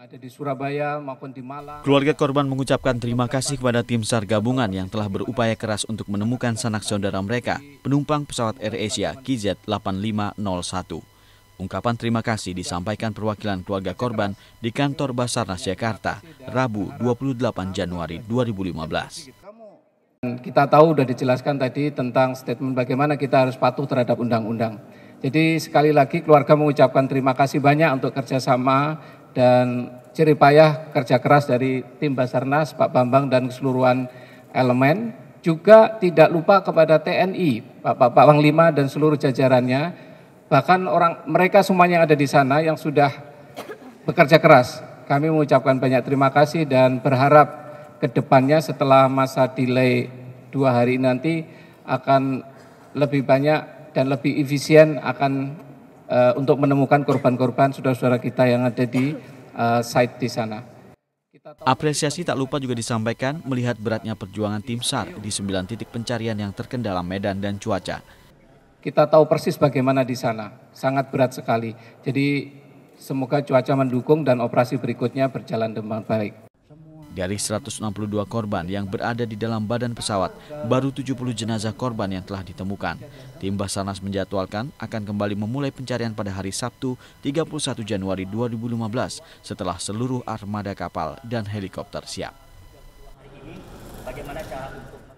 ada di Surabaya maupun di Malang. Keluarga korban mengucapkan terima kasih kepada tim SAR gabungan yang telah berupaya keras untuk menemukan sanak saudara mereka, penumpang pesawat AirAsia KZ8501. Ungkapan terima kasih disampaikan perwakilan keluarga korban di kantor Basarnas Jakarta, Rabu 28 Januari 2015. Kita tahu sudah dijelaskan tadi tentang statement bagaimana kita harus patuh terhadap undang-undang. Jadi sekali lagi keluarga mengucapkan terima kasih banyak untuk kerjasama dan ciri payah kerja keras dari tim Basarnas, Pak Bambang dan keseluruhan elemen. Juga tidak lupa kepada TNI, Pak Pak Panglima dan seluruh jajarannya, bahkan orang mereka semuanya yang ada di sana yang sudah bekerja keras. Kami mengucapkan banyak terima kasih dan berharap ke depannya setelah masa delay dua hari nanti akan lebih banyak dan lebih efisien akan uh, untuk menemukan korban-korban saudara-saudara kita yang ada di uh, site di sana. Apresiasi tak lupa juga disampaikan melihat beratnya perjuangan tim SAR di sembilan titik pencarian yang terkendala medan dan cuaca. Kita tahu persis bagaimana di sana, sangat berat sekali. Jadi semoga cuaca mendukung dan operasi berikutnya berjalan dengan baik. Dari 162 korban yang berada di dalam badan pesawat, baru 70 jenazah korban yang telah ditemukan. Tim Basarnas menjadwalkan akan kembali memulai pencarian pada hari Sabtu 31 Januari 2015 setelah seluruh armada kapal dan helikopter siap. Bagaimana cara untuk